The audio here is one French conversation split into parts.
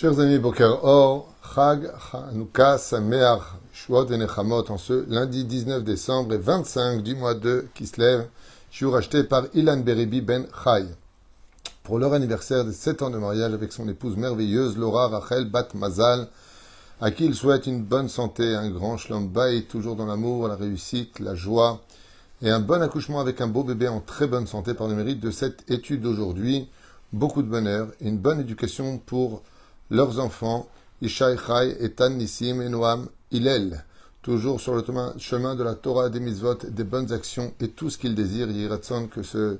Chers amis, Boker Or, Chag Hanouka Sameach Shuot et Nechamot en ce lundi 19 décembre et 25 du mois de Kislev, suis racheté par Ilan Beribi Ben Chai pour leur anniversaire de 7 ans de mariage avec son épouse merveilleuse Laura Rachel Batmazal, à qui il souhaite une bonne santé, un grand et toujours dans l'amour, la réussite, la joie et un bon accouchement avec un beau bébé en très bonne santé par le mérite de cette étude d'aujourd'hui. Beaucoup de bonheur et une bonne éducation pour leurs enfants, Ishai Chai, Etan Nissim et Noam Hillel, toujours sur le chemin de la Torah, des mitzvot, des bonnes actions et tout ce qu'ils désirent. Yiratson, que ce,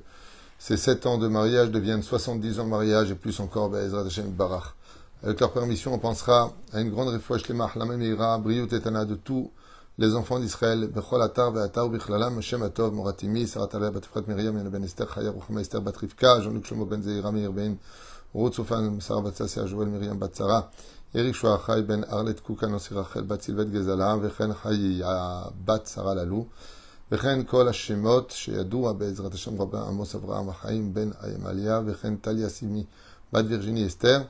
ces sept ans de mariage deviennent 70 ans de mariage et plus encore, Be'ezrat Hashem Barach. Avec leur permission, on pensera à une grande réfouache lemach, la meira, Briut et de tout. les enfants d'Israël, bechol atar ve'atar bichlalam, Shem Atov, Moratimi, Sarat Alea, Batfrat Miriam, Yana Ben Esther, Chaya, Ruchama Esther, Batrivka, Jean-Luc Shlomo Ben Zeira, Meir Ben, רות סופן, שר בת ססי אשבואל מרים בת שרה, אריק שועה חי בן ארלט קוקה נוסי רחל בת סילבט גזלה, וכן חייה בת שרה ללו, וכן כל השמות שידוע בעזרת השם רבה עמוס אברהם החיים בן עמליה, וכן טליה סימי בת וירג'יני אסתר,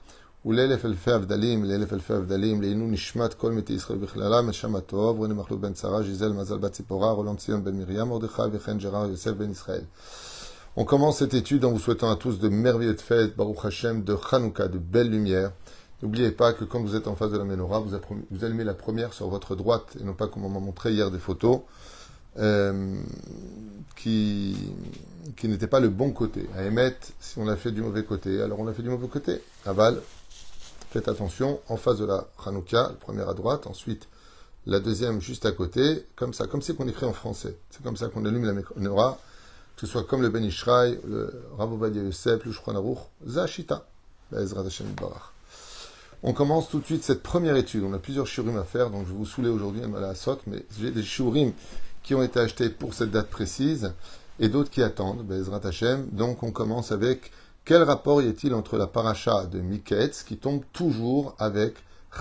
ולאלף אלפי הבדלים, לאלף אלפי הבדלים, לעינו נשמת כל מתי ישראל בכללם, משם הטוב, רוני מכלוף בן שרה, ז'יזל מזל בת ציפורה, רולום ציון בן מרים מרדכי, וכן ג'רר יוסף בן ישראל. On commence cette étude en vous souhaitant à tous de merveilleuses fêtes, Baruch Hashem, de Hanouka, de belles lumières. N'oubliez pas que quand vous êtes en face de la menorah, vous, allumez la première sur votre droite, et non pas comme on m'a montré hier des photos, euh, qui, qui n'étaient pas le bon côté. À émettre, si on a fait du mauvais côté, alors on a fait du mauvais côté. Aval, faites attention, en face de la Hanouka, la première à droite, ensuite la deuxième juste à côté, comme ça, comme c'est qu'on écrit en français. C'est comme ça qu'on allume la menorah que ce soit comme le Ben Ishraï, le Rav le Shulchan Zachita, Hashem On commence tout de suite cette première étude. On a plusieurs shurim à faire, donc je vais vous saouler aujourd'hui à mais j'ai des shurim qui ont été achetés pour cette date précise et d'autres qui attendent, Bezrat Hashem. Donc on commence avec quel rapport y a-t-il entre la paracha de Miketz qui tombe toujours avec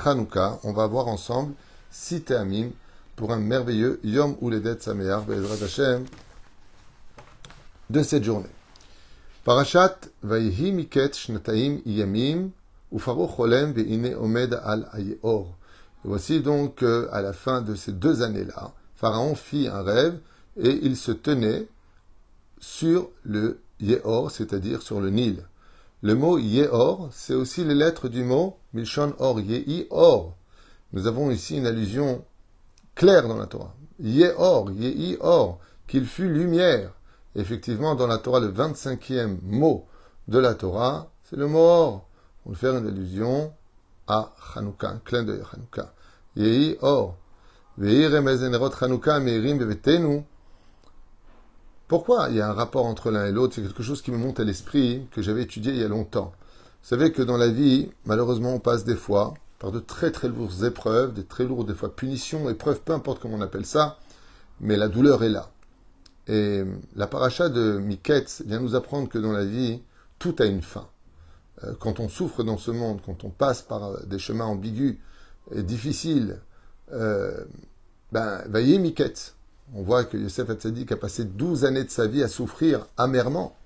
Hanouka On va voir ensemble si Amim pour un merveilleux Yom Uledet Sameach, Bezrat Hashem de cette journée. Parashat Vayhi Miket Shnataim Cholem Veine Omed Al Ayor. Voici donc euh, à la fin de ces deux années-là, Pharaon fit un rêve et il se tenait sur le Yehor, c'est-à-dire sur le Nil. Le mot Yehor, c'est aussi les lettres du mot Milchon Or, Yei Or. Nous avons ici une allusion claire dans la Torah. Yehor, Yehi Or, qu'il fut lumière. Effectivement, dans la Torah, le 25e mot de la Torah, c'est le mot or. On faire une allusion à Hanouka, un clin d'œil à Hanouka. or. Pourquoi il y a un rapport entre l'un et l'autre C'est quelque chose qui me monte à l'esprit, que j'avais étudié il y a longtemps. Vous savez que dans la vie, malheureusement, on passe des fois par de très très lourdes épreuves, des très lourdes des fois punitions, épreuves, peu importe comment on appelle ça, mais la douleur est là. Et la paracha de Miketz vient nous apprendre que dans la vie, tout a une fin. Euh, quand on souffre dans ce monde, quand on passe par des chemins ambigus et difficiles, euh, ben, voyez Miketz. On voit que Yosef Hatzadik a passé 12 années de sa vie à souffrir amèrement.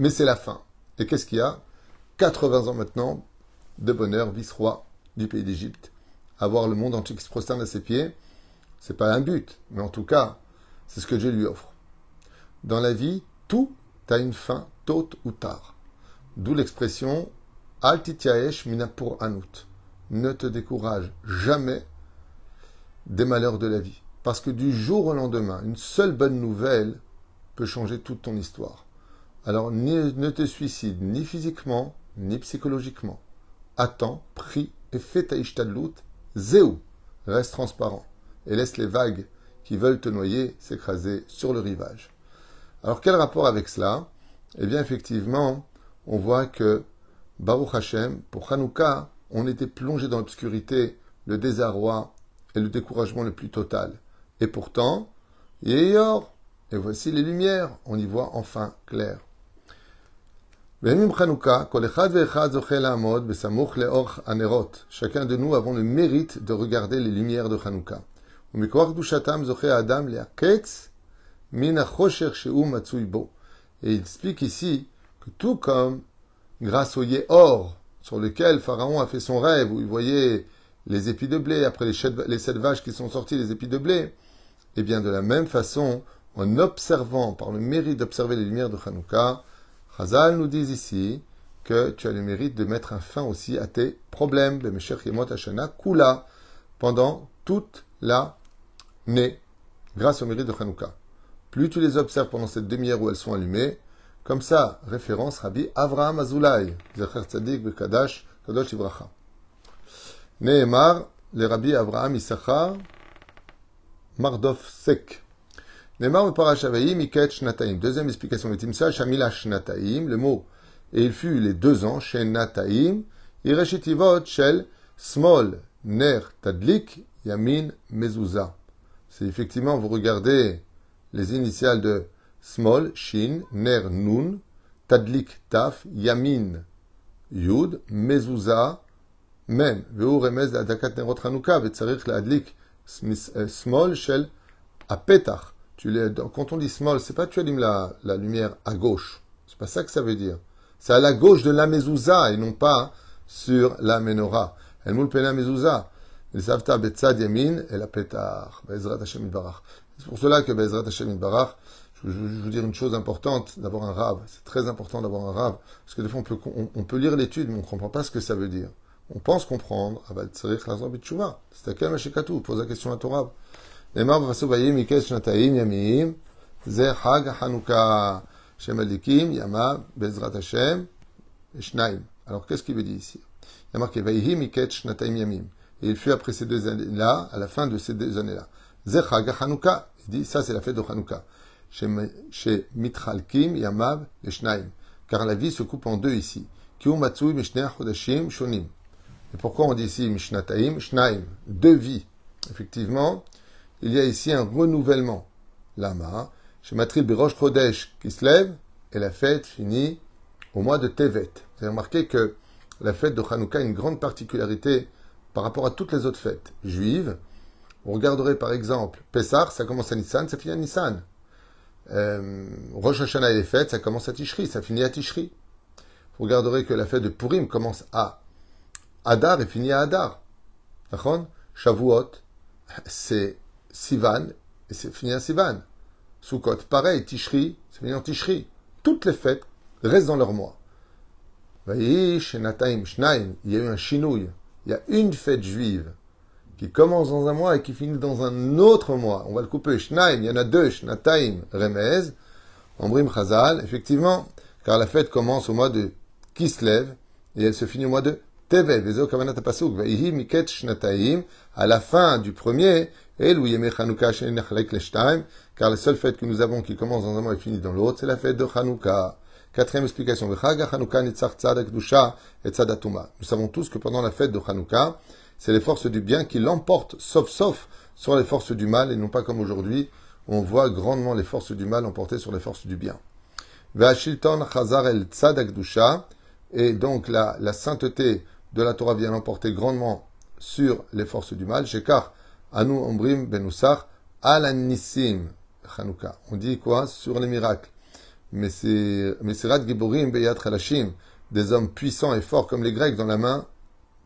Mais c'est la fin. Et qu'est-ce qu'il y a 80 ans maintenant de bonheur, vice-roi du pays d'Égypte. Avoir le monde entier qui se prosterne à ses pieds, c'est pas un but, mais en tout cas, c'est ce que Dieu lui offre. Dans la vie, tout a une fin, tôt ou tard. D'où l'expression Altityaesh minapur anut. Ne te décourage jamais des malheurs de la vie. Parce que du jour au lendemain, une seule bonne nouvelle peut changer toute ton histoire. Alors ne te suicide ni physiquement, ni psychologiquement. Attends, prie et fais ta ishtadlut, zéou. Reste transparent et laisse les vagues qui veulent te noyer s'écraser sur le rivage. Alors quel rapport avec cela Eh bien effectivement, on voit que Baruch Hashem, pour Hanouka, on était plongé dans l'obscurité, le désarroi et le découragement le plus total. Et pourtant, or, et voici les lumières, on y voit enfin clair. Chacun de nous avons le mérite de regarder les lumières de Hanouka. Et il explique ici que tout comme grâce au or sur lequel Pharaon a fait son rêve, où il voyait les épis de blé, après les sept vaches qui sont sorties, les épis de blé, et eh bien de la même façon, en observant, par le mérite d'observer les lumières de Hanouka, Chazal nous dit ici que tu as le mérite de mettre un fin aussi à tes problèmes, pendant toute la l'année, grâce au mérite de Hanouka. Lui, tu les observes pendant cette demi-heure où elles sont allumées, comme ça, référence Rabbi Avraham Azoulay, Zecher Tzadik Bekadash, Kadosh Ibracha. Nehemar, le Rabbi Avraham Issachar, Mardof Sek. Nehemar me Shavayim, Iket Shnataim. Deuxième explication de Timsa, Shamila Shnataim, le mot, et il fut les deux ans, Shenataim, Ireshitivot, Shel, Smol, Ner, Tadlik, Yamin, Mezouza. C'est effectivement, vous regardez les initiales de Small, Shin, Ner, Nun, Tadlik, Taf, Yamin, Yud, Mezuzah, Mem, והוא nerot Adakat, נרות חנוכה, la adlik »« euh, smol »« shel »« apetach » Quand on dit small, c'est pas tu allumes la, la lumière à gauche. C'est pas ça que ça veut dire. C'est à la gauche de la mezuzah » et non pas sur la menorah. El moul pena mezouza. Les savta betzad yamin el la petar. Bezrat Hashem barach. C'est pour cela que Bezrat Hashem Barach, je, je, vous dire une chose importante, d'avoir un Rav, C'est très important d'avoir un Rav, Parce que des fois, on peut, on, peut lire l'étude, mais on ne comprend pas ce que ça veut dire. On pense comprendre. Ah bah, c'est à quel machikatou Pose la question à ton rab. Alors qu'est-ce qu'il veut dire ici Et il fut après ces deux années-là, à la fin de ces deux années-là. Il dit, ça c'est la fête de Hanouka. Chez Mitralkim, Yamav, Eshnaim. Car la vie se coupe en deux ici. Chodeshim Shonim. Et pourquoi on dit ici Mishnataim, Shnaim Deux vies. Effectivement, il y a ici un renouvellement. Lama, chez Matril Chodesh qui se lève, et la fête finit au mois de Tevet. Vous avez remarqué que la fête de Hanouka a une grande particularité par rapport à toutes les autres fêtes juives, vous regarderez, par exemple Pessar, ça commence à Nissan, ça finit à Nissan. Euh, Rosh Hashanah et les fêtes, ça commence à Tishri, ça finit à Tishri. Vous regarderez que la fête de Purim commence à Adar et finit à Adar. D'accord Shavuot, c'est Sivan et c'est fini à Sivan. Sukkot, pareil, Tishri, c'est fini en Tishri. Toutes les fêtes restent dans leur mois. Il y a eu un chinouille, il y a une fête juive qui commence dans un mois et qui finit dans un autre mois. On va le couper. Shnaim, il y en a deux. Shnataim, Remez, Ambrim Chazal. Effectivement, car la fête commence au mois de Kislev et elle se finit au mois de Tevet. À la fin du premier, car la seule fête que nous avons qui commence dans un mois et finit dans l'autre, c'est la fête de Chanukah. Quatrième explication. Nous savons tous que pendant la fête de Chanukah, c'est les forces du bien qui l'emportent, sauf sauf, sur les forces du mal, et non pas comme aujourd'hui, on voit grandement les forces du mal emportées sur les forces du bien. Chazar el et donc la, la sainteté de la Torah vient l'emporter grandement sur les forces du mal. Shekar Anu Ombrim Benusar Alanissim Chanukah. On dit quoi Sur les miracles. Mesirat Giborim Beyat Halashim, des hommes puissants et forts comme les Grecs dans la main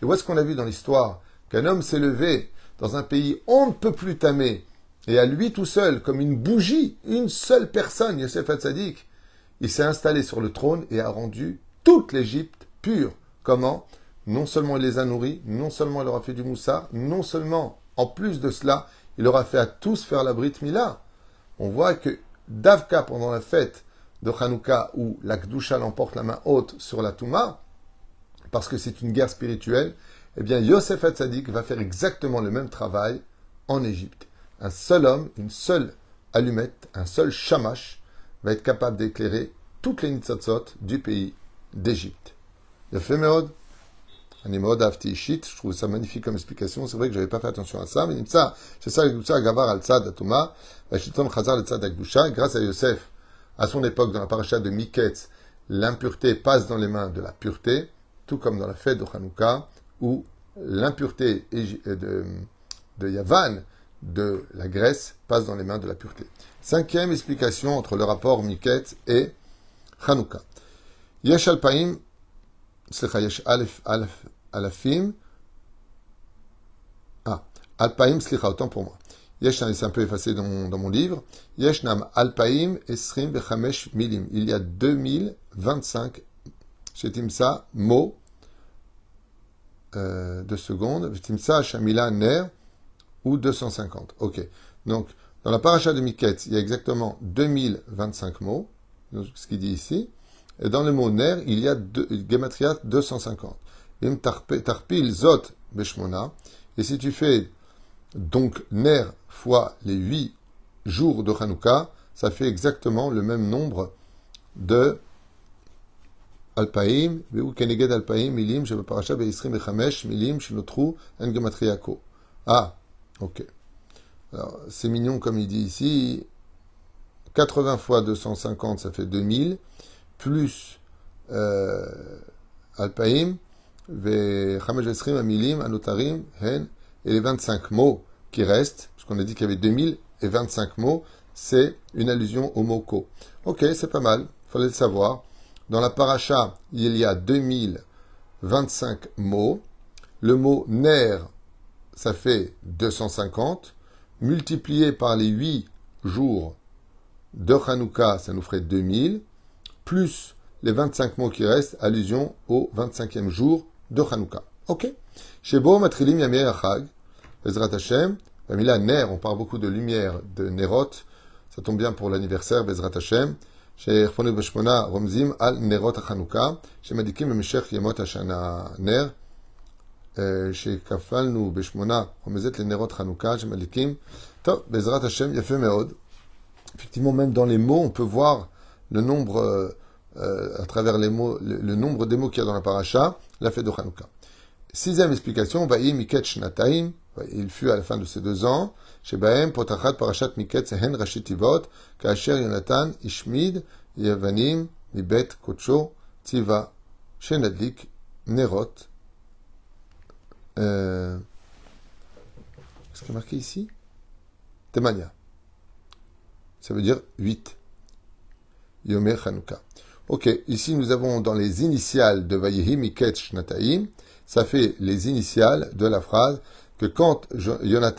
Et où est-ce qu'on a vu dans l'histoire qu'un homme s'est levé dans un pays on ne peut plus tamer, et à lui tout seul, comme une bougie, une seule personne, Yosef Hatzadik, il s'est installé sur le trône et a rendu toute l'Égypte pure. Comment Non seulement il les a nourris, non seulement il leur a fait du moussa, non seulement, en plus de cela, il leur a fait à tous faire la Brit Mila. On voit que Davka, pendant la fête de Hanouka, où la l'emporte la main haute sur la Touma, parce que c'est une guerre spirituelle, eh bien Yosef Hatzadik va faire exactement le même travail en Égypte. Un seul homme, une seule allumette, un seul shamash va être capable d'éclairer toutes les nitzatzot du pays d'Égypte. Animod je trouve ça magnifique comme explication, c'est vrai que je n'avais pas fait attention à ça, mais ça, c'est ça, Gavar al-Tzad Atoma, Vachitom Khazar, al-Tzad Akdusha, grâce à Yosef, à son époque, dans la paracha de Miketz, l'impureté passe dans les mains de la pureté, tout comme dans la fête de Hanouka, où l'impureté euh, de, de Yavan, de la Grèce, passe dans les mains de la pureté. Cinquième explication entre le rapport Miket et Hanouka. Yesh Alpaim, Yesh Alef, Alafim, ah, Alpaim, Slicha, autant pour moi. Yesh, c'est hein, un peu effacé dans mon, dans mon livre. Yeshnam Alpaim Esrim Bechamesh Milim. Il y a 2025, chez Timsa, mots euh, de secondes. à Shamila, Ner, ou 250. Ok. Donc, dans la paracha de Miketz, il y a exactement 2025 mots, ce qu'il dit ici. Et dans le mot Ner, il y a deux, Gematria 250. Et si tu fais donc Ner fois les 8 jours de Hanouka, ça fait exactement le même nombre de Alpaim, Keneged Alpaim, Milim, ve Parasha Beisrim Chamesh, Milim, Shinotru, Engematriako. Ah, ok. Alors, c'est mignon comme il dit ici. 80 fois 250, ça fait 2000, plus euh, Alpaim, Amilim, Anotarim, Hen, et les 25 mots qui restent, parce qu'on a dit qu'il y avait 2000 et 25 mots, c'est une allusion au mot Ok, c'est pas mal, fallait le savoir. Dans la paracha, il y a 2025 mots. Le mot ner, ça fait 250. Multiplié par les 8 jours de Hanouka, ça nous ferait 2000. Plus les 25 mots qui restent, allusion au 25e jour de Hanouka. Ok Shebo matrilim Yamir, achag. Bezrat Hashem. Bah, ner, on parle beaucoup de lumière de Nerot. Ça tombe bien pour l'anniversaire, Bezrat Hashem. שהחפונו בשמונה רומזים על נרות החנוכה שמדליקים במשך ימות השנה נר, שכפלנו בשמונה רומזת לנרות חנוכה שמדליקים. טוב, בעזרת השם, יפה מאוד. Effectivement, même dans les mots, on peut voir le nombre, euh, euh, à travers les mots, le, nombre des mots qu'il y a dans la paracha, la fête de Hanouka. Sixième explication, Vaïm Iketch nataim, il fut à la fin de ces deux ans, Shebaem, Potachat, Parashat, Miketz, Hen, tivot Kacher, Yonatan, Ishmid, Yavanim, Mibet, Kocho, Tiva, Shenadlik, Nerot. Euh, qu'est-ce qui est marqué ici Temania. Ça veut dire 8. Yomer Hanouka. Ok, ici nous avons dans les initiales de Vayehi Miket Shnataim, ça fait les initiales de la phrase que quand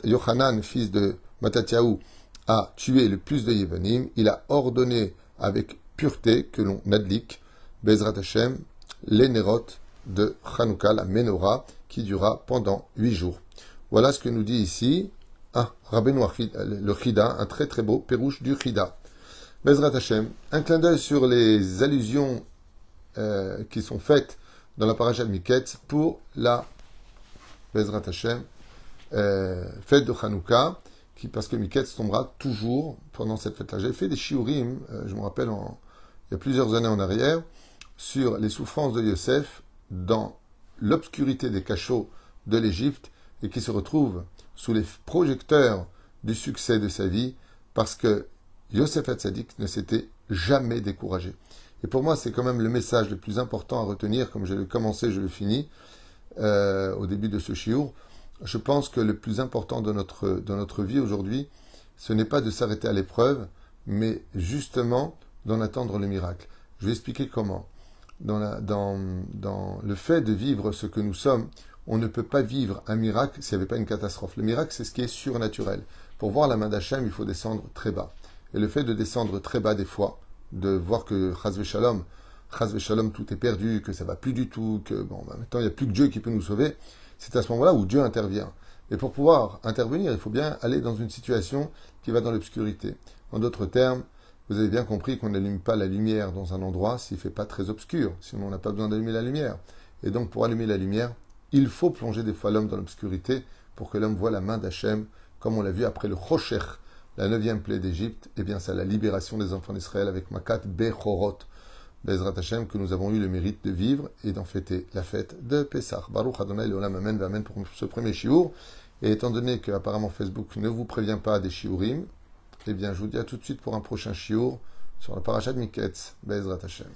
Yohanan, fils de Matatiaou, a tué le plus de Yevanim, il a ordonné avec pureté que l'on adlique, Bezrat Hashem, les de Hanouka, la menorah, qui dura pendant huit jours. Voilà ce que nous dit ici ah, le Chida, un très très beau pérouche du Chida. Bezrat Hashem, un clin d'œil sur les allusions euh, qui sont faites dans la paracha Miketz pour la Bezrat Hashem, euh, fête de Hanouka, qui, parce que Miketz tombera toujours pendant cette fête-là. J'ai fait des shiurim, euh, je me rappelle, il y a plusieurs années en arrière, sur les souffrances de Yosef dans l'obscurité des cachots de l'Égypte et qui se retrouve sous les projecteurs du succès de sa vie parce que Yosef Hatzadik ne s'était jamais découragé. Et pour moi, c'est quand même le message le plus important à retenir, comme je l'ai commencé, je le finis euh, au début de ce chiour je pense que le plus important de notre, vie aujourd'hui, ce n'est pas de s'arrêter à l'épreuve, mais justement d'en attendre le miracle. Je vais expliquer comment. Dans, le fait de vivre ce que nous sommes, on ne peut pas vivre un miracle s'il n'y avait pas une catastrophe. Le miracle, c'est ce qui est surnaturel. Pour voir la main d'Hachem, il faut descendre très bas. Et le fait de descendre très bas des fois, de voir que Chazve Shalom, Shalom, tout est perdu, que ça va plus du tout, que bon, maintenant il n'y a plus que Dieu qui peut nous sauver, c'est à ce moment-là où Dieu intervient. Et pour pouvoir intervenir, il faut bien aller dans une situation qui va dans l'obscurité. En d'autres termes, vous avez bien compris qu'on n'allume pas la lumière dans un endroit s'il ne fait pas très obscur, sinon on n'a pas besoin d'allumer la lumière. Et donc pour allumer la lumière, il faut plonger des fois l'homme dans l'obscurité pour que l'homme voit la main d'Hachem, comme on l'a vu après le Rocher, la neuvième plaie d'Égypte, et bien c'est la libération des enfants d'Israël avec Makat Bechorot, Bezrat Hashem, que nous avons eu le mérite de vivre et d'en fêter la fête de Pessah. Baruch Adonai L'Olam Amen Amen pour ce premier shiur Et étant donné que apparemment Facebook ne vous prévient pas des shiurim, eh bien je vous dis à tout de suite pour un prochain shiur sur la parachat Miketz. Bezrat Hashem.